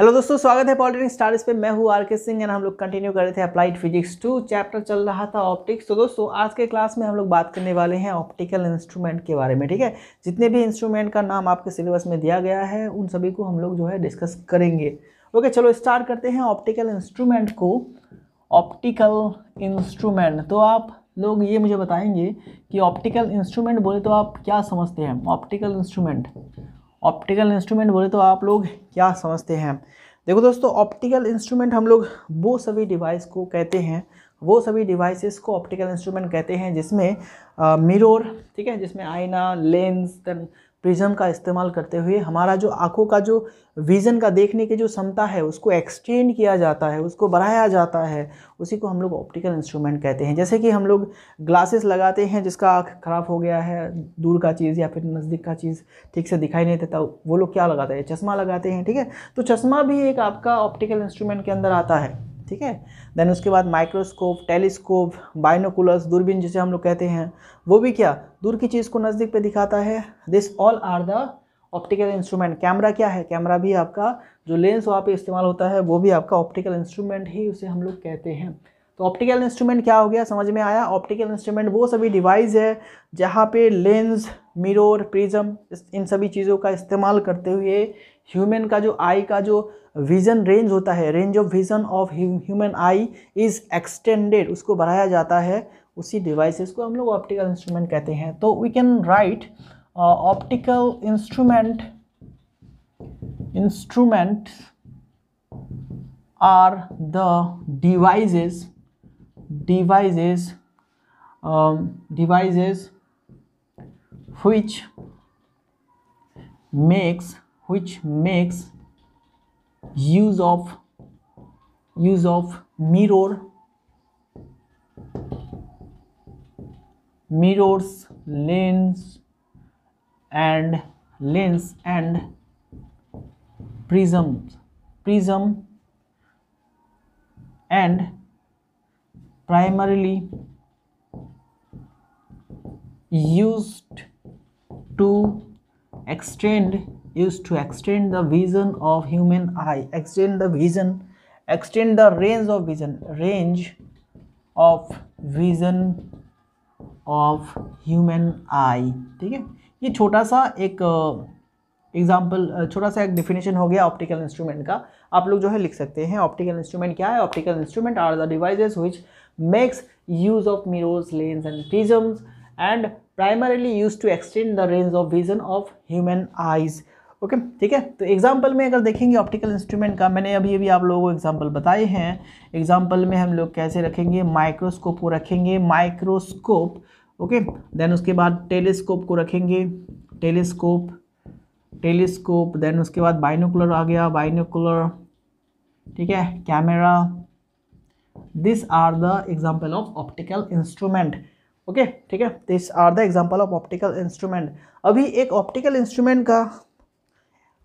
Hello दोस्तों स्वागत है पॉलिटेक्निक स्टार्स पे मैं हूँ आर के सिंह एंड हम लोग कंटिन्यू कर रहे थे अप्लाइड फिजिक्स टू चैप्टर चल रहा था ऑप्टिक्स तो दोस्तों आज के क्लास में हम लोग बात करने वाले हैं ऑप्टिकल इंस्ट्रूमेंट के बारे में ठीक है जितने भी इंस्ट्रूमेंट का नाम आपके सिलेबस में दिया गया है उन सभी को हम लोग जो है डिस्कस करेंगे ओके चलो स्टार्ट करते हैं ऑप्टिकल इंस्ट्रूमेंट को ऑप्टिकल इंस्ट्रूमेंट तो आप लोग ये मुझे बताएंगे कि ऑप्टिकल इंस्ट्रूमेंट बोले तो आप क्या समझते हैं ऑप्टिकल इंस्ट्रूमेंट ऑप्टिकल इंस्ट्रूमेंट बोले तो आप लोग क्या समझते हैं देखो दोस्तों ऑप्टिकल इंस्ट्रूमेंट हम लोग वो सभी डिवाइस को कहते हैं वो सभी डिवाइसेस को ऑप्टिकल इंस्ट्रूमेंट कहते हैं जिसमें मिरर ठीक है जिसमें आईना लेंस प्रिज्म का इस्तेमाल करते हुए हमारा जो आँखों का जो विज़न का देखने की जो क्षमता है उसको एक्सटेंड किया जाता है उसको बढ़ाया जाता है उसी को हम लोग ऑप्टिकल इंस्ट्रूमेंट कहते हैं जैसे कि हम लोग ग्लासेस लगाते हैं जिसका आँख खराब हो गया है दूर का चीज़ या फिर नज़दीक का चीज़ ठीक से दिखाई नहीं देता वो लोग क्या लगाते हैं चश्मा लगाते हैं ठीक है तो चश्मा भी एक आपका ऑप्टिकल इंस्ट्रूमेंट के अंदर आता है ठीक है देन उसके बाद माइक्रोस्कोप टेलीस्कोप बायनोकुलर्स दूरबीन जिसे हम लोग कहते हैं वो भी क्या दूर की चीज़ को नज़दीक पे दिखाता है this all are the optical instrument camera क्या है कैमरा भी आपका जो लेंस वहाँ पे इस्तेमाल होता है वो भी आपका ऑप्टिकल इंस्ट्रूमेंट ही उसे हम लोग कहते हैं तो ऑप्टिकल इंस्ट्रूमेंट क्या हो गया समझ में आया ऑप्टिकल इंस्ट्रूमेंट वो सभी डिवाइस है जहाँ पे लेंस मिरर प्रिज्म इन सभी चीज़ों का इस्तेमाल करते हुए ह्यूमन का जो आई का जो विजन रेंज होता है range of vision of human eye is extended उसको बढ़ाया जाता है उसी डिवाइसेस को हम लोग ऑप्टिकल इंस्ट्रूमेंट कहते हैं तो we can write optical instrument instrument are the devices devices devices which makes which makes use of use of mirror mirrors lens and lens and prism, prism and primarily used to extend use to extend the vision of human eye extend the vision extend the range of vision range of vision of human eye ठीक है ये छोटा सा एक example छोटा सा एक definition हो गया ऑप्टिकल इंस्ट्रूमेंट का आप लोग जो है लिख सकते हैं ऑप्टिकल इंस्ट्रूमेंट क्या है optical instrument are the devices which makes use of mirrors lens and prisms and primarily use to extend the range of vision of human eyes okay ठीक है तो एग्जाम्पल में अगर देखेंगे ऑप्टिकल इंस्ट्रूमेंट का मैंने अभी अभी आप लोगों को एग्जाम्पल बताए हैं एग्जाम्पल में हम लोग कैसे रखेंगे माइक्रोस्कोप को रखेंगे माइक्रोस्कोप ओके देन उसके बाद टेलीस्कोप को रखेंगे टेलीस्कोप टेलीस्कोप देन उसके बाद बाइनोकुलर आ गया बाइनोकुलर ठीक है camera this are the example of optical instrument okay ठीक है this are the example of optical instrument अभी एक ऑप्टिकल इंस्ट्रूमेंट का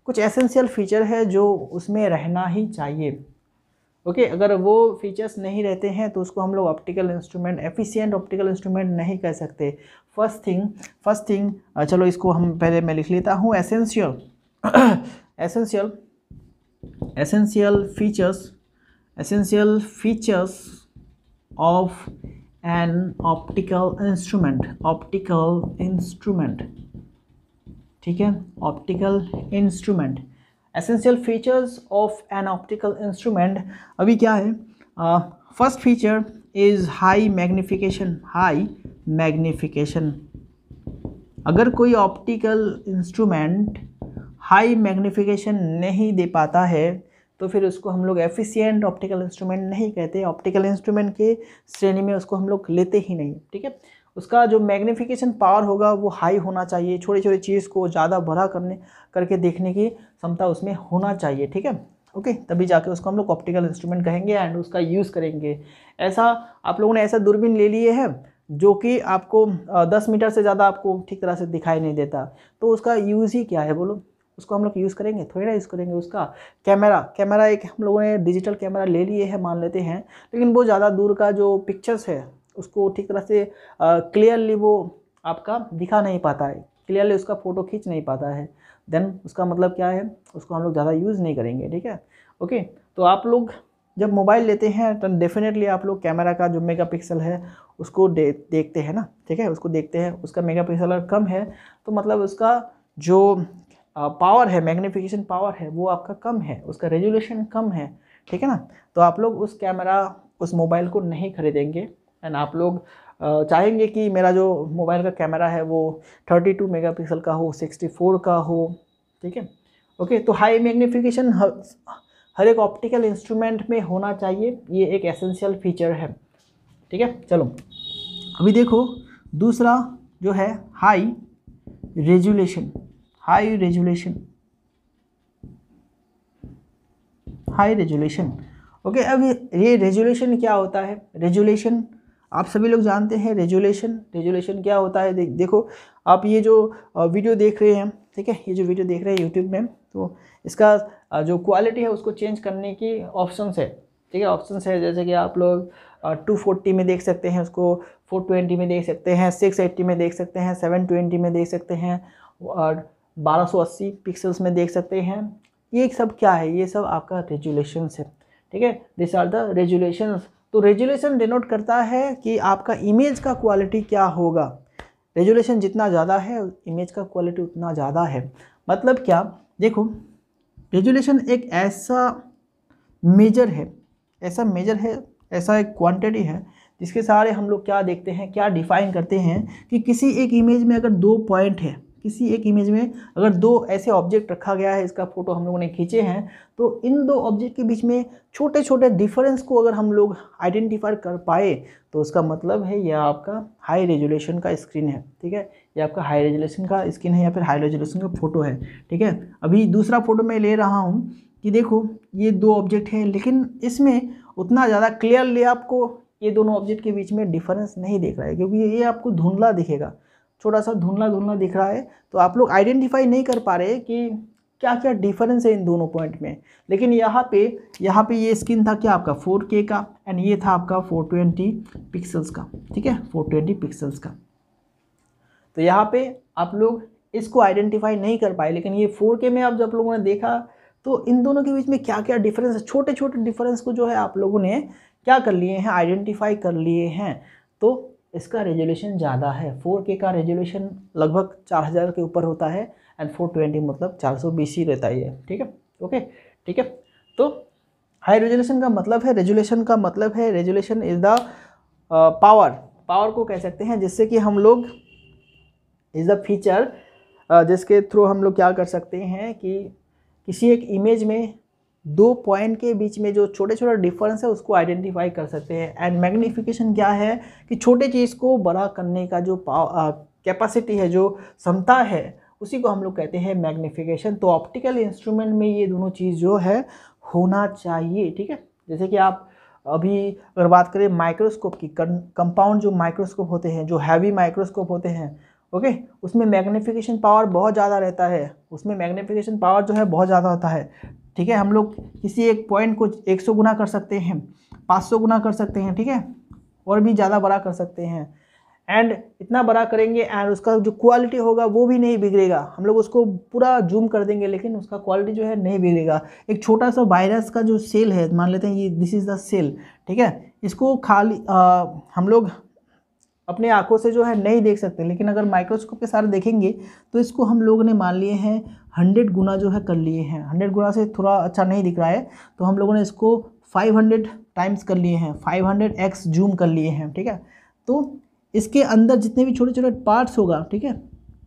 कुछ एसेंशियल फ़ीचर है जो उसमें रहना ही चाहिए ओके okay, अगर वो फीचर्स नहीं रहते हैं तो उसको हम लोग optical instrument efficient optical instrument नहीं कह सकते फर्स्ट थिंग फर्स्ट थिंग चलो इसको हम पहले मैं लिख लेता हूँ essential essential essential features essential features of an optical instrument optical instrument ठीक है optical instrument essential features of an optical instrument अभी क्या है first feature is high magnification high magnification अगर कोई ऑप्टिकल इंस्ट्रूमेंट हाई मैग्निफिकेशन नहीं दे पाता है तो फिर उसको हम लोग एफिशिएंट ऑप्टिकल इंस्ट्रूमेंट नहीं कहते ऑप्टिकल इंस्ट्रूमेंट के श्रेणी में उसको हम लोग लेते ही नहीं ठीक है उसका जो मैग्नीफिकेशन पावर होगा वो हाई होना चाहिए छोटी छोटी चीज़ को ज़्यादा बड़ा करने करके देखने की क्षमता उसमें होना चाहिए ठीक है ओके तभी जाके उसको हम लोग ऑप्टिकल इंस्ट्रूमेंट कहेंगे एंड उसका यूज़ करेंगे ऐसा आप लोगों ने ऐसा दूरबीन ले लिए है जो कि आपको दस मीटर से ज़्यादा आपको ठीक तरह से दिखाई नहीं देता तो उसका यूज़ ही क्या है बोलो उसको हम लोग यूज़ करेंगे थोड़ी ना यूज़ करेंगे उसका कैमरा कैमरा एक हम लोगों ने डिजिटल कैमरा ले लिए है मान लेते हैं लेकिन वो ज़्यादा दूर का जो पिक्चर्स है उसको ठीक तरह से क्लियरली वो आपका दिखा नहीं पाता है क्लियरली उसका फ़ोटो खींच नहीं पाता है देन उसका मतलब क्या है उसको हम लोग ज़्यादा यूज़ नहीं करेंगे ठीक है ओके तो आप लोग जब मोबाइल लेते हैं तो डेफिनेटली आप लोग कैमरा का जो मेगापिक्सल है उसको दे, देखते हैं ना ठीक है उसको देखते हैं उसका मेगापिक्सल अगर कम है तो मतलब उसका जो पावर है मैग्नीफिकेशन पावर है वो आपका कम है उसका रेजोल्यूशन कम है ठीक है ना तो आप लोग उस कैमरा उस मोबाइल को नहीं खरीदेंगे एंड आप लोग चाहेंगे कि मेरा जो मोबाइल का कैमरा है वो 32 मेगापिक्सल का हो 64 का हो ठीक है ओके तो हाई मैग्नीफिकेशन हर, हर एक ऑप्टिकल इंस्ट्रूमेंट में होना चाहिए ये एक एसेंशियल फीचर है ठीक है चलो अभी देखो दूसरा जो है high resolution high resolution high resolution okay अब ये रेजुलेशन क्या होता है रेजुलेशन आप सभी लोग जानते हैं रेजुलेशन रेजुलेशन क्या होता है देख देखो आप ये जो वीडियो देख रहे हैं ठीक है ये जो वीडियो देख रहे हैं यूट्यूब में तो इसका जो क्वालिटी है उसको चेंज करने की ऑप्शन है ठीक है ऑप्शन है जैसे कि आप लोग टू फोर्टी में देख सकते हैं उसको फोर ट्वेंटी में देख सकते हैं सिक्स एट्टी में देख सकते हैं सेवन ट्वेंटी में देख सकते हैं और बारह सौ अस्सी पिक्सल्स में देख सकते हैं ये सब क्या है ये सब आपका रेजुलेशन है ठीक है दिस आर द रेजुलेशन तो रेजुलेशन डिनोट करता है कि आपका इमेज का क्वालिटी क्या होगा रेजुलेशन जितना ज़्यादा है इमेज का क्वालिटी उतना ज़्यादा है मतलब क्या देखो रेजुलेशन एक ऐसा मेजर है ऐसा मेजर है ऐसा एक क्वांटिटी है जिसके सहारे हम लोग क्या देखते हैं क्या डिफाइन करते हैं कि किसी एक इमेज में अगर दो पॉइंट है किसी एक इमेज में अगर दो ऐसे ऑब्जेक्ट रखा गया है इसका फोटो हम लोगों ने खींचे हैं तो इन दो ऑब्जेक्ट के बीच में छोटे छोटे डिफरेंस को अगर हम लोग आइडेंटिफाई कर पाए तो उसका मतलब है यह आपका हाई रेजोल्यूशन का स्क्रीन है ठीक है यह आपका हाई रेजोल्यूशन का स्क्रीन है या फिर हाई रेजोल्यूशन का फोटो है ठीक है अभी दूसरा फोटो मैं ले रहा हूँ कि देखो ये दो ऑब्जेक्ट हैं लेकिन इसमें उतना ज़्यादा क्लियरली आपको ये दोनों ऑब्जेक्ट के बीच में डिफरेंस नहीं देख रहा है क्योंकि ये आपको धुंधला दिखेगा थोड़ा सा धुंधला धुंधला दिख रहा है तो आप लोग आइडेंटिफाई नहीं कर पा रहे कि क्या क्या डिफरेंस है इन दोनों पॉइंट में लेकिन यहाँ पे यहाँ पे ये स्क्रीन था क्या आपका 4K का एंड ये था आपका 420 पिक्सल्स का ठीक है 420 पिक्सल्स का तो यहाँ पे आप लोग इसको आइडेंटिफाई नहीं कर पाए लेकिन ये 4K में आप जब लोगों ने देखा तो इन दोनों के बीच में क्या क्या डिफरेंस है छोटे छोटे डिफरेंस को जो है आप लोगों ने क्या कर लिए हैं आइडेंटिफाई कर लिए हैं तो इसका रेजोल्यूशन ज़्यादा है फोर के का रेजोल्यूशन लगभग चार हज़ार के ऊपर होता है एंड फोर ट्वेंटी मतलब चार सौ बीस ही रहता है ठीक है ओके ठीक है तो हाई रेजोल्यूशन का मतलब है रेजोल्यूशन का मतलब है resolution is the power power को कह सकते हैं जिससे कि हम लोग इज़ द फीचर जिसके थ्रू हम लोग क्या कर सकते हैं कि किसी एक इमेज में दो पॉइंट के बीच में जो छोटे छोटे डिफरेंस है उसको आइडेंटिफाई कर सकते हैं एंड मैग्नीफिकेशन क्या है कि छोटे चीज़ को बड़ा करने का जो कैपेसिटी है जो क्षमता है उसी को हम लोग कहते हैं मैग्नीफिकेशन तो ऑप्टिकल इंस्ट्रूमेंट में ये दोनों चीज़ जो है होना चाहिए ठीक है जैसे कि आप अभी अगर बात करें माइक्रोस्कोप की कंपाउंड जो माइक्रोस्कोप होते हैं जो हैवी माइक्रोस्कोप होते हैं ओके उसमें मैग्नीफिकेशन पावर बहुत ज़्यादा रहता है उसमें मैग्नीफिकेशन पावर जो है बहुत ज़्यादा होता है ठीक है हम लोग किसी एक पॉइंट को 100 गुना कर सकते हैं 500 गुना कर सकते हैं ठीक है और भी ज़्यादा बड़ा कर सकते हैं एंड इतना बड़ा करेंगे एंड उसका जो क्वालिटी होगा वो भी नहीं बिगड़ेगा हम लोग उसको पूरा जूम कर देंगे लेकिन उसका क्वालिटी जो है नहीं बिगड़ेगा एक छोटा सा वायरस का जो सेल है मान लेते हैं ये दिस इज़ द सेल ठीक है इसको खाली आ, हम लोग अपने आंखों से जो है नहीं देख सकते लेकिन अगर माइक्रोस्कोप के सारे देखेंगे तो इसको हम लोगों ने मान लिए हैं हंड्रेड गुना जो है कर लिए हैं हंड्रेड गुना से थोड़ा अच्छा नहीं दिख रहा है तो हम लोगों ने इसको फाइव हंड्रेड टाइम्स कर लिए हैं फाइव हंड्रेड एक्स जूम कर लिए हैं ठीक है तो इसके अंदर जितने भी छोटे छोटे पार्ट्स होगा ठीक है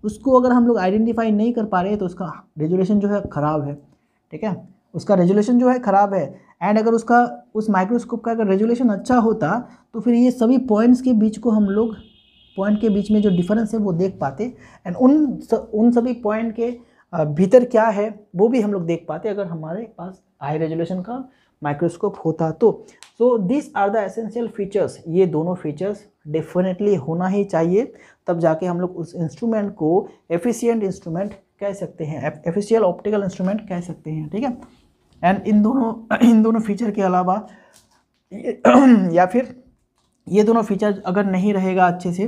उसको अगर हम लोग आइडेंटिफाई नहीं कर पा रहे तो उसका रेजोलेशन जो है ख़राब है ठीक है उसका रेजोल्यूशन जो है ख़राब है एंड अगर उसका उस माइक्रोस्कोप का अगर रेजोल्यूशन अच्छा होता तो फिर ये सभी पॉइंट्स के बीच को हम लोग पॉइंट के बीच में जो डिफरेंस है वो देख पाते एंड उन स, उन सभी पॉइंट के भीतर क्या है वो भी हम लोग देख पाते अगर हमारे पास हाई रेजोल्यूशन का माइक्रोस्कोप होता तो so this are the essential features ये दोनों फीचर्स डेफिनेटली होना ही चाहिए तब जाके हम लोग उस इंस्ट्रूमेंट को एफिशिएंट इंस्ट्रूमेंट कह सकते हैं एफिशियल ऑप्टिकल इंस्ट्रूमेंट कह सकते हैं ठीक है एंड इन दोनों इन दोनों फीचर के अलावा या फिर ये दोनों फीचर अगर नहीं रहेगा अच्छे से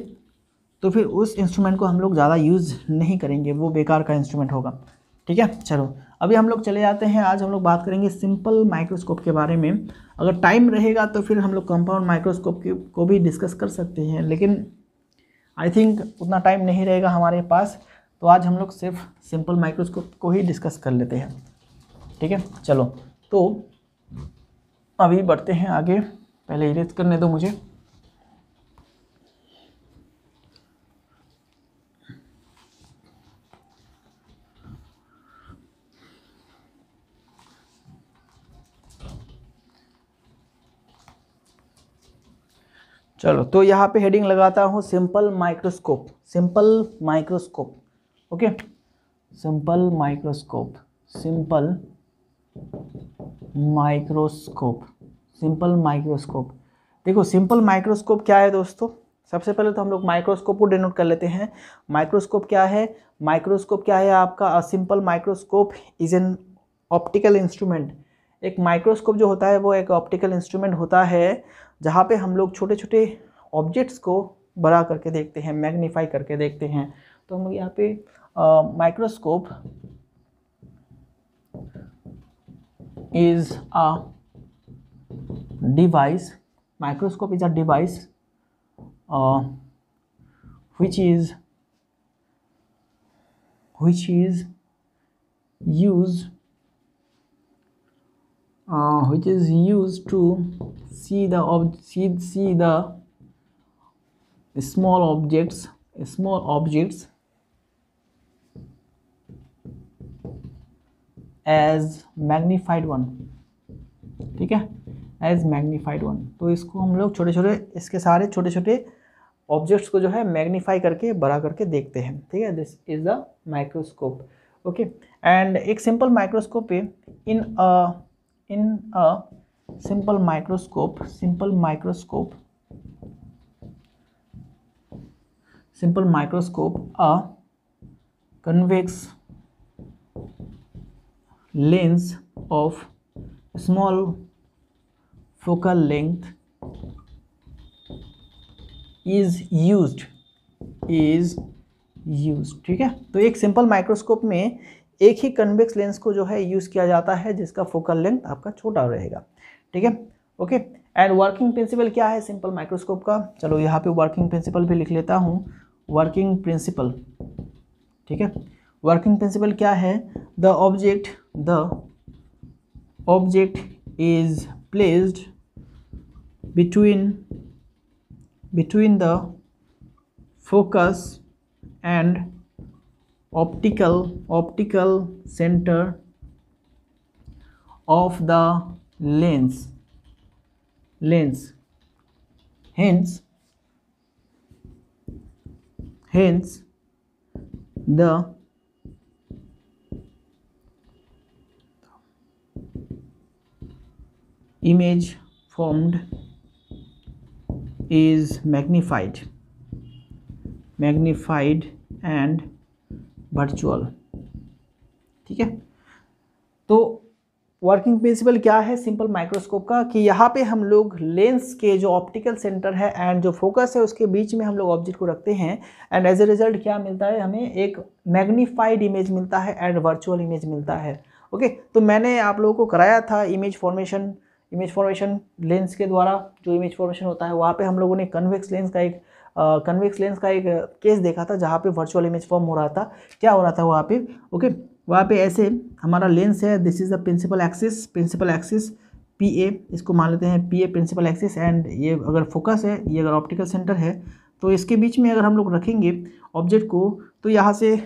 तो फिर उस इंस्ट्रूमेंट को हम लोग ज़्यादा यूज़ नहीं करेंगे वो बेकार का इंस्ट्रूमेंट होगा ठीक है चलो अभी हम लोग चले जाते हैं आज हम लोग बात करेंगे सिंपल माइक्रोस्कोप के बारे में अगर टाइम रहेगा तो फिर हम लोग कंपाउंड माइक्रोस्कोप की को भी डिस्कस कर सकते हैं लेकिन आई थिंक उतना टाइम नहीं रहेगा हमारे पास तो आज हम लोग सिर्फ सिंपल माइक्रोस्कोप को ही डिस्कस कर लेते हैं ठीक है चलो तो अभी बढ़ते हैं आगे पहले इरेज करने दो मुझे चलो तो यहाँ पे हेडिंग लगाता हूँ simple microscope simple microscope okay simple microscope simple microscope simple microscope देखो सिंपल माइक्रोस्कोप क्या है दोस्तों सबसे पहले तो हम लोग माइक्रोस्कोप को डिनोट कर लेते हैं माइक्रोस्कोप क्या है माइक्रोस्कोप क्या है आपका simple microscope is an optical instrument एक माइक्रोस्कोप जो होता है वो एक ऑप्टिकल इंस्ट्रूमेंट होता है जहाँ पे हम लोग छोटे छोटे ऑब्जेक्ट्स को बड़ा करके देखते हैं मैग्नीफाई करके देखते हैं तो हम यहाँ पे microscope is a device microscope is a device uh, which is which is used uh, which is used to see the ob see, see the small objects small objects as magnified one ठीक है as magnified one तो इसको हम लोग छोटे छोटे इसके सारे छोटे छोटे ऑब्जेक्ट्स को जो है मैग्नीफाई करके बड़ा करके देखते हैं ठीक है this is the microscope okay and एक सिंपल माइक्रोस्कोप पे in a in a simple microscope simple microscope simple microscope a convex lens of small focal length is use is use ठीक है तो एक सिंपल माइक्रोस्कोप में एक ही convex lens को जो है यूज़ किया जाता है जिसका फोकल लेंथ आपका छोटा रहेगा ठीक है ओके एंड वर्किंग प्रिंसिपल क्या है सिंपल माइक्रोस्कोप का चलो यहाँ पे वर्किंग प्रिंसिपल भी लिख लेता हूँ वर्किंग प्रिंसिपल ठीक है वर्किंग प्रिंसिपल क्या है the object the object is placed between between the focus and optical optical center of the lens lens hence hence the image formed is magnified magnified and virtual ठीक है तो working principle क्या है simple microscope का कि यहाँ पे हम लोग लेंस के जो ऑप्टिकल सेंटर है एंड जो फोकस है उसके बीच में हम लोग ऑब्जेक्ट को रखते हैं एंड एज ए रिजल्ट क्या मिलता है हमें एक मैग्नीफाइड इमेज मिलता है एंड वर्चुअल इमेज मिलता है ओके okay? तो मैंने आप लोगों को कराया था image formation image formation lens के द्वारा जो इमेज फॉर्मेशन होता है वहाँ पे हम लोगों ने कन्वेक्स लेंस का एक कन्वेक्स लेंस का एक केस देखा था जहाँ पे वर्चुअल इमेज फॉर्म हो रहा था क्या हो रहा था वहाँ पे ओके वहाँ पे ऐसे हमारा लेंस है this is the principal axis principal axis P A इसको मान लेते हैं P A principal axis and ये अगर फोकस है ये अगर ऑप्टिकल सेंटर है तो इसके बीच में अगर हम लोग रखेंगे ऑब्जेक्ट को तो यहाँ से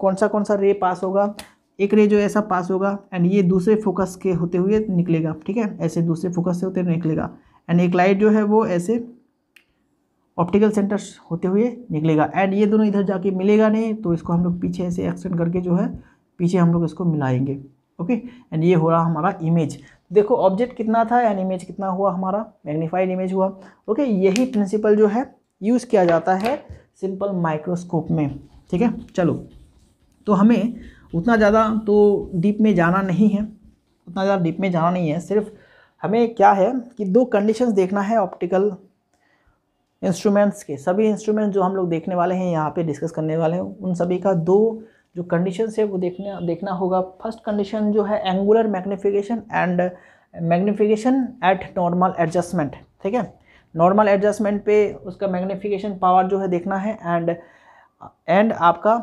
कौन सा कौन सा रे पास होगा एक रे जो ऐसा पास होगा एंड ये दूसरे फोकस के होते हुए निकलेगा ठीक है ऐसे दूसरे फोकस से होते हुए निकलेगा एंड एक लाइट जो है वो ऐसे ऑप्टिकल सेंटर होते हुए निकलेगा एंड ये दोनों इधर जाके मिलेगा नहीं तो इसको हम लोग पीछे ऐसे एक्सटेंड करके जो है पीछे हम लोग इसको मिलाएंगे ओके एंड ये हो रहा हमारा इमेज देखो ऑब्जेक्ट कितना था एंड इमेज कितना हुआ हमारा मैग्नीफाइड इमेज हुआ ओके यही प्रिंसिपल जो है यूज़ किया जाता है सिंपल माइक्रोस्कोप में ठीक है चलो तो हमें उतना ज़्यादा तो डीप में जाना नहीं है उतना ज़्यादा डीप में जाना नहीं है सिर्फ हमें क्या है कि दो कंडीशंस देखना है ऑप्टिकल इंस्ट्रूमेंट्स के सभी इंस्ट्रूमेंट जो हम लोग देखने वाले हैं यहाँ पे डिस्कस करने वाले हैं उन सभी का दो जो कंडीशंस है वो देखने देखना होगा फर्स्ट कंडीशन जो है angular magnification and magnification at normal adjustment ठीक है नॉर्मल एडजस्टमेंट पे उसका मैग्नीफिकेशन पावर जो है देखना है एंड एंड आपका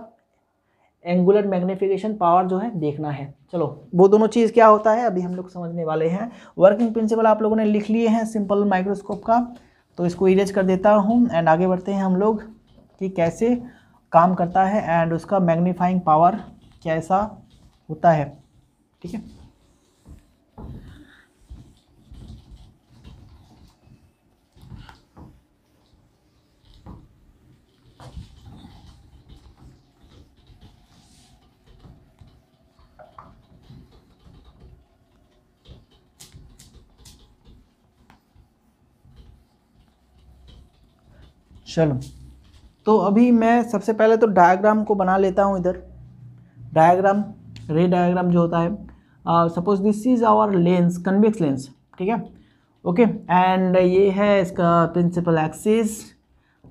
एंगुलर मैग्निफिकेशन पावर जो है देखना है चलो वो दोनों चीज़ क्या होता है अभी हम लोग समझने वाले हैं वर्किंग प्रिंसिपल आप लोगों ने लिख लिए हैं सिंपल माइक्रोस्कोप का तो इसको इरेज कर देता हूँ एंड आगे बढ़ते हैं हम लोग कि कैसे काम करता है एंड उसका मैग्नीफाइंग पावर कैसा होता है ठीक है चलो तो अभी मैं सबसे पहले तो डायग्राम को बना लेता हूँ इधर डायग्राम रे डायग्राम जो होता है suppose this is our lens convex lens ठीक है ओके एंड ये है इसका प्रिंसिपल एक्सिस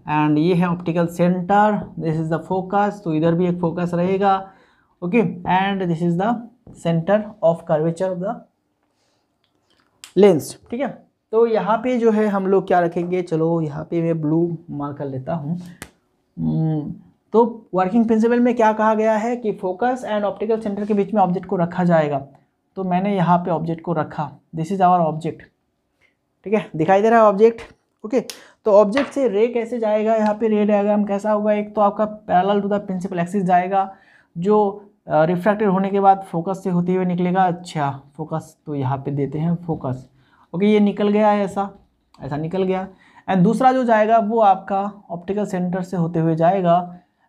एंड ये है optical centre this is the focus तो इधर भी एक फोकस रहेगा okay and this is the centre of curvature of the lens ठीक है तो यहाँ पे जो है हम लोग क्या रखेंगे चलो यहाँ पे मैं ब्लू मार कर लेता हूँ hmm, तो वर्किंग प्रिंसिपल में क्या कहा गया है कि फोकस एंड ऑप्टिकल सेंटर के बीच में ऑब्जेक्ट को रखा जाएगा तो मैंने यहाँ पे ऑब्जेक्ट को रखा दिस इज़ आवर ऑब्जेक्ट ठीक है दिखाई दे रहा है ऑब्जेक्ट ओके तो ऑब्जेक्ट से रे कैसे जाएगा यहाँ पे रे डायग्राम कैसा होगा एक तो आपका parallel to the principal axis जाएगा जो रिफ्रैक्टेड uh, होने के बाद फोकस से होते हुए निकलेगा अच्छा फोकस तो यहाँ पे देते हैं फोकस ओके ये निकल गया है ऐसा ऐसा निकल गया एंड दूसरा जो जाएगा वो आपका ऑप्टिकल सेंटर से होते हुए जाएगा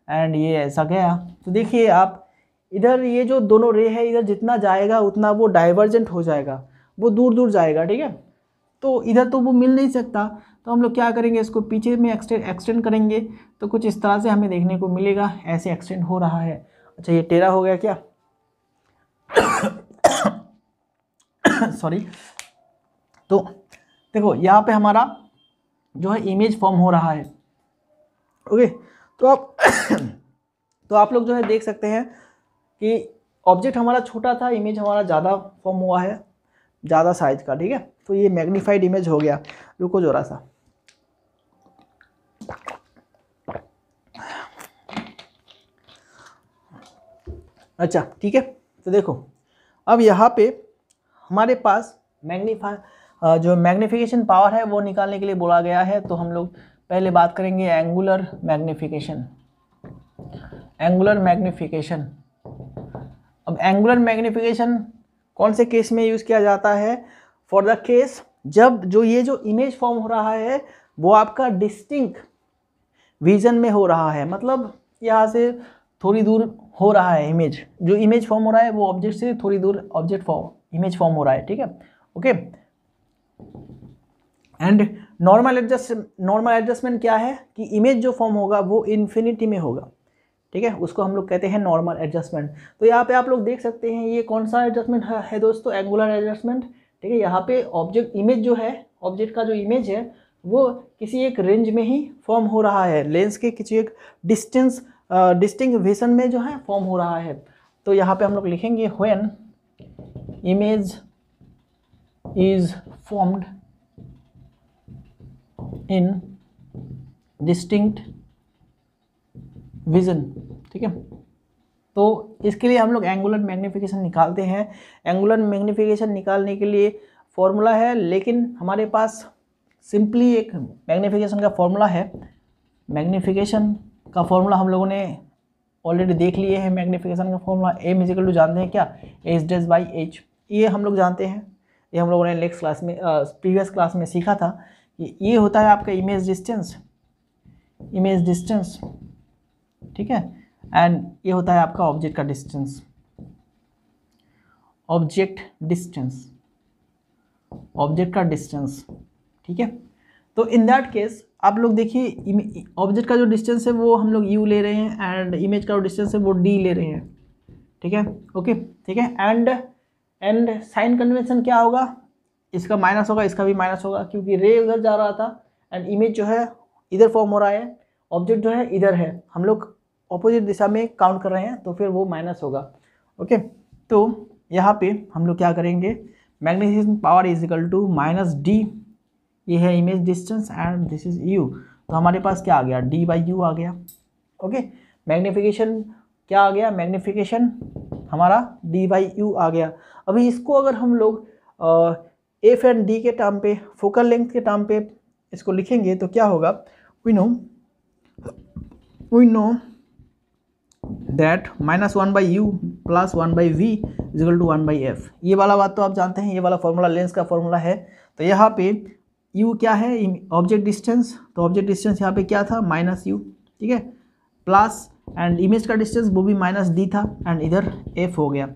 एंड ये ऐसा गया तो देखिए आप इधर ये जो दोनों रे है इधर जितना जाएगा उतना वो डाइवर्जेंट हो जाएगा वो दूर दूर जाएगा ठीक है तो इधर तो वो मिल नहीं सकता तो हम लोग क्या करेंगे इसको पीछे में एक्सटेंड एक्सटेंड करेंगे तो कुछ इस तरह से हमें देखने को मिलेगा ऐसे एक्सटेंड हो रहा है अच्छा ये टेरा हो गया क्या सॉरी तो देखो यहाँ पे हमारा जो है इमेज फॉर्म हो रहा है ओके तो आप तो आप लोग जो है देख सकते हैं कि ऑब्जेक्ट हमारा छोटा था इमेज हमारा ज़्यादा फॉर्म हुआ है ज़्यादा साइज का ठीक है तो ये मैग्नीफाइड इमेज हो गया रुको जोरा सा अच्छा ठीक है तो देखो अब यहाँ पे हमारे पास मैग्नीफाई जो मैग्नीफिकेशन पावर है वो निकालने के लिए बोला गया है तो हम लोग पहले बात करेंगे एंगुलर मैग्नीफिकेशन एंगुलर मैग्नीफिकेशन अब एंगुलर मैग्नीफिकेशन कौन से केस में यूज़ किया जाता है फॉर द केस जब जो ये जो इमेज फॉर्म हो रहा है वो आपका डिस्टिंक विजन में हो रहा है मतलब यहाँ से थोड़ी दूर हो रहा है इमेज जो इमेज फॉर्म हो रहा है वो ऑब्जेक्ट से थोड़ी दूर ऑब्जेक्ट फॉर्म इमेज फॉर्म हो रहा है ठीक है okay okay? And normal adjust normal adjustment क्या है कि इमेज जो फॉर्म होगा वो इन्फिनिटी में होगा ठीक है उसको हम लोग कहते हैं नॉर्मल एडजस्टमेंट तो यहाँ पे आप लोग देख सकते हैं ये कौन सा एडजस्टमेंट है दोस्तों एंगुलर एडजस्टमेंट ठीक है यहाँ पे ऑब्जेक्ट इमेज जो है ऑब्जेक्ट का जो इमेज है वो किसी एक रेंज में ही फॉर्म हो रहा है लेंस के किसी एक डिस्टेंस डिस्टिंग वेसन में जो है फॉर्म हो रहा है तो यहाँ पे हम लोग लिखेंगे when image is formed in distinct vision ठीक है तो इसके लिए हम लोग एंगुलर मैग्नीफिकेशन निकालते हैं एंगुलर मैग्नीफिकेशन निकालने के लिए फॉर्मूला है लेकिन हमारे पास सिंपली एक मैग्नीफिकेशन का फॉर्मूला है मैग्नीफिकेशन का फॉर्मूला हम लोगों ने ऑलरेडी देख लिए हैं मैग्नीफिकेशन का फॉर्मूला एम इजिकल टू जानते हैं क्या एच डेज बाई एच ये हम लोग जानते हैं ये हम लोगों ने नेक्स्ट क्लास में प्रीवियस क्लास में सीखा था कि ये होता है आपका इमेज डिस्टेंस इमेज डिस्टेंस ठीक है एंड ये होता है आपका ऑब्जेक्ट का डिस्टेंस ऑब्जेक्ट डिस्टेंस ऑब्जेक्ट का डिस्टेंस ठीक है तो इन दैट केस आप लोग देखिए ऑब्जेक्ट का जो डिस्टेंस है वो हम लोग यू ले रहे हैं एंड इमेज का जो डिस्टेंस है वो डी ले रहे हैं ठीक है ओके ठीक है एंड एंड साइन कन्वेंशन क्या होगा इसका माइनस होगा इसका भी माइनस होगा क्योंकि रे उधर जा रहा था एंड इमेज जो है इधर फॉर्म हो रहा है ऑब्जेक्ट जो है इधर है हम लोग अपोजिट दिशा में काउंट कर रहे हैं तो फिर वो माइनस होगा ओके तो यहाँ पे हम लोग क्या करेंगे magnetism power is equal to minus D ये है image distance and this is U तो हमारे पास क्या आ गया डी बाई यू आ गया ओके मैग्नीफिकेशन क्या आ गया मैग्नीफिकेशन हमारा डी बाई यू आ गया अभी इसको अगर हम लोग एफ एंड डी के टाइम पे फोकल लेंथ के टाइम पे इसको लिखेंगे तो क्या होगा we know we know that minus one by U plus one by V equal to one by F ये वाला बात तो आप जानते हैं ये वाला फॉर्मूला लेंस का फॉर्मूला है तो यहाँ पे यू क्या है ऑब्जेक्ट डिस्टेंस तो ऑब्जेक्ट डिस्टेंस यहाँ पे क्या था माइनस यू ठीक है प्लस एंड इमेज का डिस्टेंस वो भी माइनस डी था एंड इधर एफ हो गया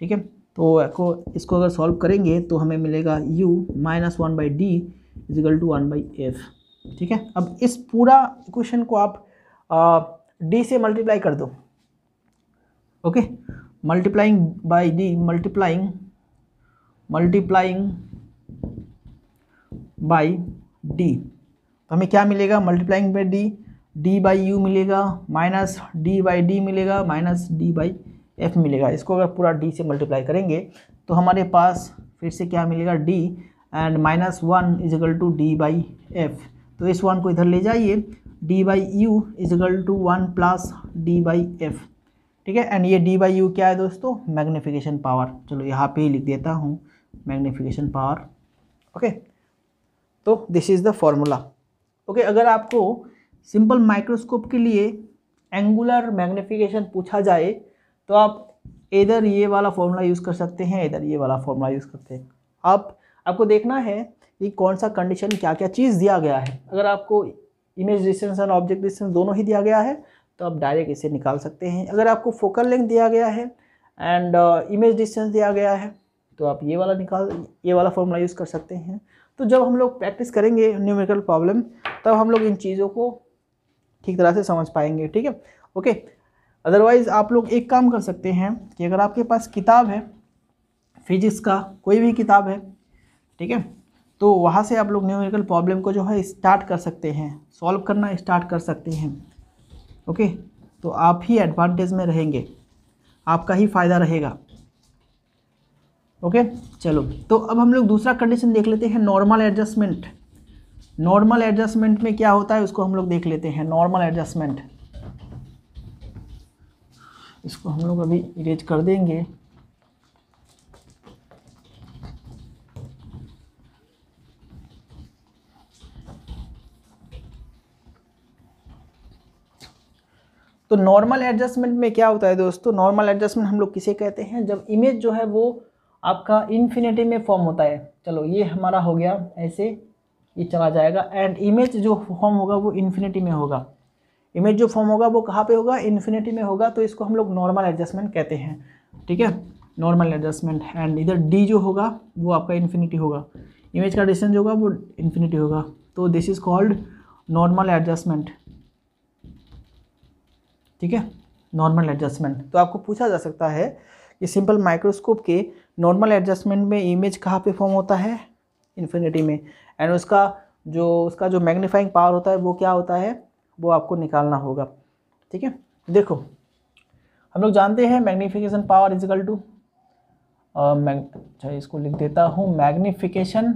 ठीक है तो को इसको अगर सॉल्व करेंगे तो हमें मिलेगा u minus one by D equal to one by F ठीक है अब इस पूरा इक्वेशन को आप d डी से मल्टीप्लाई कर दो okay multiplying by D multiplying multiplying by D तो हमें क्या मिलेगा multiplying by D D by U मिलेगा माइनस डी बाई डी मिलेगा माइनस डी बाई एफ मिलेगा इसको अगर पूरा डी से मल्टीप्लाई करेंगे तो हमारे पास फिर से क्या मिलेगा D and minus one equal to D by F तो इस वन को इधर ले जाइए D by U equal to one plus D by F ठीक है एंड ये डी बाई यू क्या है दोस्तों मैग्नीफिकेशन पावर चलो यहाँ पे ही लिख देता हूँ मैग्नीफिकेशन पावर ओके तो this is the formula okay अगर आपको सिंपल माइक्रोस्कोप के लिए एंगुलर मैग्नीफिकेशन पूछा जाए तो आप इधर ये वाला फॉर्मूला यूज़ कर सकते हैं इधर ये वाला फॉर्मूला यूज़ करते हैं आप आपको देखना है कि कौन सा कंडीशन क्या क्या चीज़ दिया गया है अगर आपको image distance and object distance दोनों ही दिया गया है तो आप डायरेक्ट इसे निकाल सकते हैं अगर आपको फोकल लेंथ दिया गया है एंड इमेज डिस्टेंस दिया गया है तो आप ये वाला निकाल ये वाला फॉर्मूला यूज़ कर सकते हैं तो जब हम लोग प्रैक्टिस करेंगे न्यूमेरिकल प्रॉब्लम तब हम लोग इन चीज़ों को ठीक तरह से समझ पाएंगे ठीक है ओके अदरवाइज़ आप लोग एक काम कर सकते हैं कि अगर आपके पास किताब है फिजिक्स का कोई भी किताब है ठीक है तो वहाँ से आप लोग न्यूमेरिकल प्रॉब्लम को जो है स्टार्ट कर सकते हैं सॉल्व करना स्टार्ट कर सकते हैं ओके तो आप ही एडवांटेज में रहेंगे आपका ही फ़ायदा रहेगा ओके चलो तो अब हम लोग दूसरा कंडीशन देख लेते हैं नॉर्मल एडजस्टमेंट नॉर्मल एडजस्टमेंट में क्या होता है उसको हम लोग देख लेते हैं नॉर्मल एडजस्टमेंट इसको हम लोग अभी इरेज कर देंगे तो नॉर्मल एडजस्टमेंट में क्या होता है दोस्तों नॉर्मल एडजस्टमेंट हम लोग किसे कहते हैं जब इमेज जो है वो आपका इन्फिनेटी में फॉर्म होता है चलो ये हमारा हो गया ऐसे ये चला जाएगा एंड इमेज जो फॉर्म होगा वो इन्फिनेटी में होगा इमेज जो फॉर्म होगा वो कहाँ पे होगा इन्फिनिटी में होगा तो इसको हम लोग नॉर्मल एडजस्टमेंट कहते हैं ठीक है नॉर्मल एडजस्टमेंट एंड इधर डी जो होगा वो आपका इन्फिनिटी होगा इमेज का डिस्टेंस होगा वो इन्फिनिटी होगा तो this is called normal adjustment ठीक है नॉर्मल एडजस्टमेंट तो आपको पूछा जा सकता है कि सिंपल माइक्रोस्कोप के नॉर्मल एडजस्टमेंट में इमेज कहाँ पे फॉर्म होता है इन्फिनिटी में एंड उसका जो उसका जो मैग्नीफाइंग पावर होता है वो क्या होता है वो आपको निकालना होगा ठीक है देखो हम लोग जानते हैं मैग्नीफिकेशन पावर इजिकल टू अच्छा इसको लिख देता हूँ magnification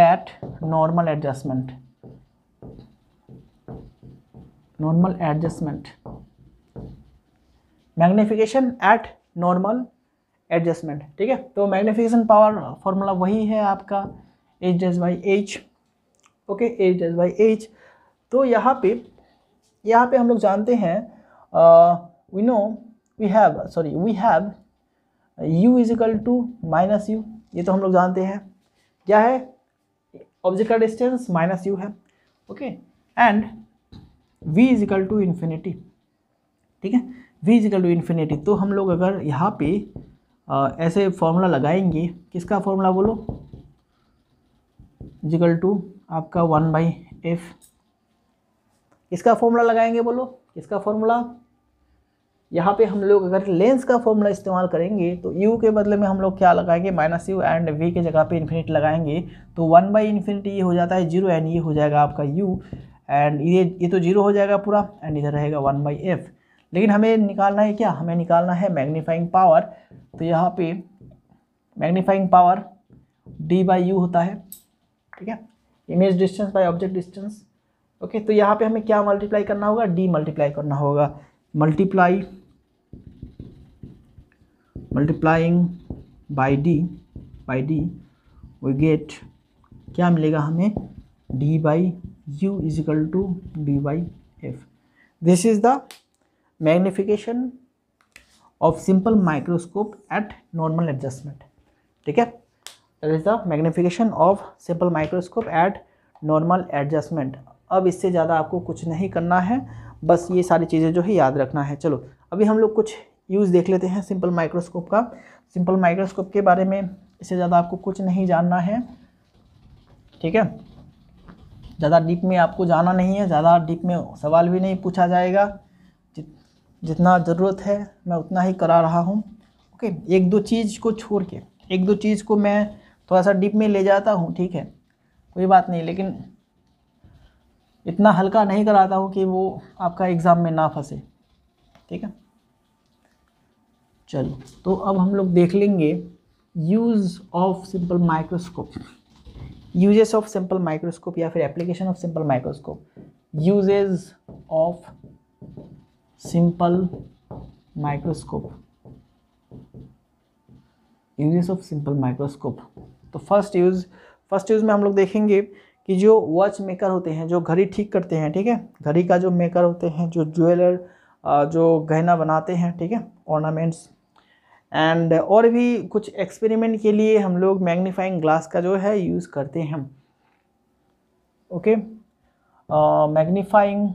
at normal adjustment normal adjustment magnification at normal adjustment ठीक है तो मैग्नीफिकेशन पावर फॉर्मूला वही है आपका H dash by H okay H dash by H तो यहाँ पे यहाँ पे हम लोग जानते हैं we know we have sorry we have u is equal to minus U ये तो हम लोग जानते हैं क्या है ऑब्जेक्ट का डिस्टेंस माइनस यू है okay and v is equal to infinity ठीक है v is equal to infinity तो हम लोग अगर यहाँ पे आ, uh, ऐसे फॉर्मूला लगाएंगे किसका फॉर्मूला बोलो इजिकल टू आपका वन बाई एफ़ किसका फॉर्मूला लगाएंगे बोलो किसका फॉर्मूला यहाँ पे हम लोग अगर लेंस का फॉर्मूला इस्तेमाल करेंगे तो यू के बदले में हम लोग क्या लगाएंगे माइनस यू एंड वी के जगह पे इन्फिनिट लगाएंगे तो वन बाई इन्फिनिटी ये हो जाता है जीरो एंड ये हो जाएगा आपका यू एंड ये ये तो जीरो हो जाएगा पूरा एंड इधर रहेगा वन बाई एफ लेकिन हमें निकालना है क्या हमें निकालना है मैग्नीफाइंग पावर तो यहाँ पे magnifying power D by U होता है ठीक है image distance by object distance okay तो यहाँ पे हमें क्या मल्टीप्लाई करना होगा डी मल्टीप्लाई करना होगा multiply multiplying by D by D we get क्या मिलेगा हमें D by U is equal to D by F this is the magnification of simple microscope at normal adjustment ठीक है that is the magnification of simple microscope at normal adjustment अब इससे ज़्यादा आपको कुछ नहीं करना है बस ये सारी चीज़ें जो है याद रखना है चलो अभी हम लोग कुछ यूज़ देख लेते हैं सिंपल माइक्रोस्कोप का सिंपल माइक्रोस्कोप के बारे में इससे ज़्यादा आपको कुछ नहीं जानना है ठीक है ज़्यादा डीप में आपको जाना नहीं है ज़्यादा डीप में सवाल भी नहीं पूछा जाएगा जित, जितना ज़रूरत है मैं उतना ही करा रहा हूँ ओके एक दो चीज़ को छोड़ के एक दो चीज़ को मैं थोड़ा सा डीप में ले जाता हूँ ठीक है कोई बात नहीं लेकिन इतना हल्का नहीं कराता हूँ कि वो आपका एग्ज़ाम में ना फंसे ठीक है चलो तो अब हम लोग देख लेंगे use of simple microscope uses of simple microscope या फिर application of simple microscope uses of simple microscope uses of simple microscope तो फर्स्ट यूज़ फर्स्ट यूज़ में हम लोग देखेंगे कि जो वॉच मेकर होते हैं जो घड़ी ठीक करते हैं ठीक है घड़ी का जो मेकर होते हैं जो ज्वेलर जो गहना बनाते हैं ठीक है ऑर्नामेंट्स एंड और भी कुछ एक्सपेरिमेंट के लिए हम लोग मैग्नीफाइंग ग्लास का जो है यूज़ करते हैं okay magnifying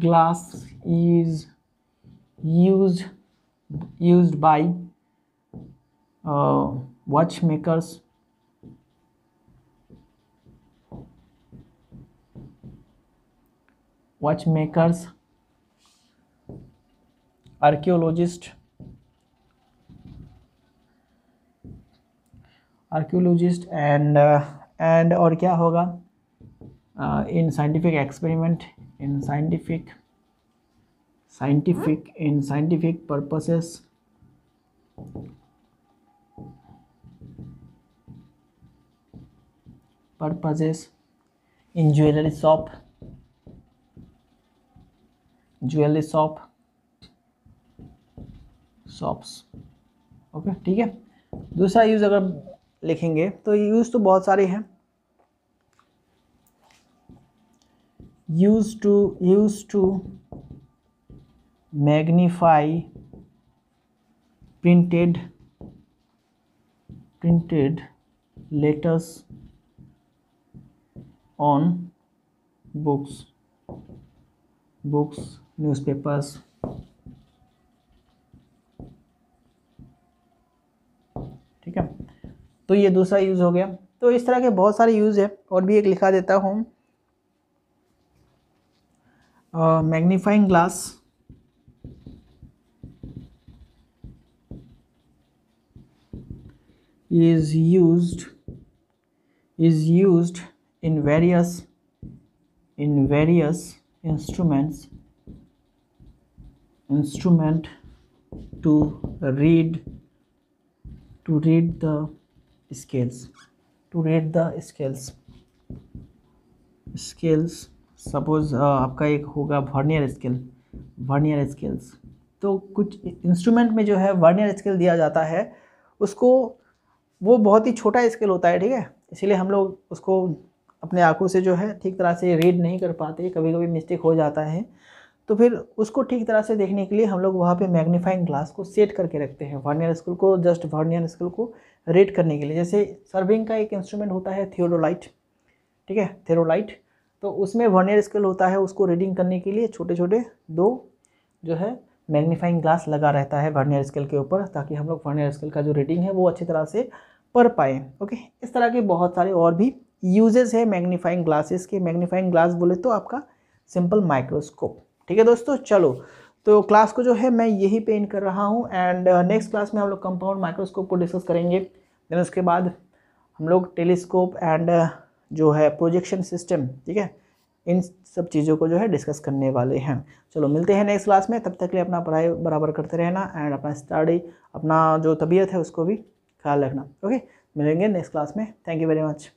glass is use use by watch makers watchmakers archaeologist archaeologist and uh, and और क्या होगा in scientific experiment in scientific scientific in scientific purposes purposes in jewelry shop jewellery shop shops okay ठीक है दूसरा use अगर लिखेंगे तो use तो बहुत सारे हैं use to use to magnify printed printed letters on books books newspapers ठीक है तो ये दूसरा यूज़ हो गया तो इस तरह के बहुत सारे यूज़ है और भी एक लिखा देता हूँ magnifying glass is used is used in various in various instruments instrument to read to read the scales to read the scales scales suppose uh, आपका एक होगा वर्नियर स्केल वर्नियर स्केल्स तो कुछ इंस्ट्रूमेंट में जो है वर्नियर स्केल दिया जाता है उसको वो बहुत ही छोटा स्केल होता है ठीक है इसीलिए हम लोग उसको अपने आँखों से जो है ठीक तरह से रीड नहीं कर पाते कभी कभी मिस्टेक हो जाता है तो फिर उसको ठीक तरह से देखने के लिए हम लोग वहाँ पे मैग्नीफाइंग ग्लास को सेट करके रखते हैं वर्नियर स्कूल को जस्ट वर्नियर स्कूल को रेड करने के लिए जैसे सर्विंग का एक इंस्ट्रूमेंट होता है थियोडोलाइट ठीक है थेरोलाइट तो उसमें वर्नियर स्केल होता है उसको रीडिंग करने के लिए छोटे छोटे दो जो है मैग्नीफाइंग ग्लास लगा रहता है वर्नियर स्केल के ऊपर ताकि हम लोग वर्नियर स्केल का जो रीडिंग है वो अच्छी तरह से पढ़ पाएँ ओके इस तरह के बहुत सारे और भी यूजेस है मैग्नीफाइंग ग्लासेस के मैग्नीफाइंग ग्लास बोले तो आपका सिंपल माइक्रोस्कोप ठीक है दोस्तों चलो तो क्लास को जो है मैं यही पेन कर रहा हूँ एंड नेक्स्ट क्लास में हम लोग कंपाउंड माइक्रोस्कोप को डिस्कस करेंगे देन उसके बाद हम लोग टेलीस्कोप एंड uh, जो है प्रोजेक्शन सिस्टम ठीक है इन सब चीज़ों को जो है डिस्कस करने वाले हैं चलो मिलते हैं नेक्स्ट क्लास में तब तक लिए अपना पढ़ाई बराबर करते रहना एंड अपना स्टडी अपना जो तबीयत है उसको भी ख्याल रखना ओके मिलेंगे नेक्स्ट क्लास में थैंक यू वेरी मच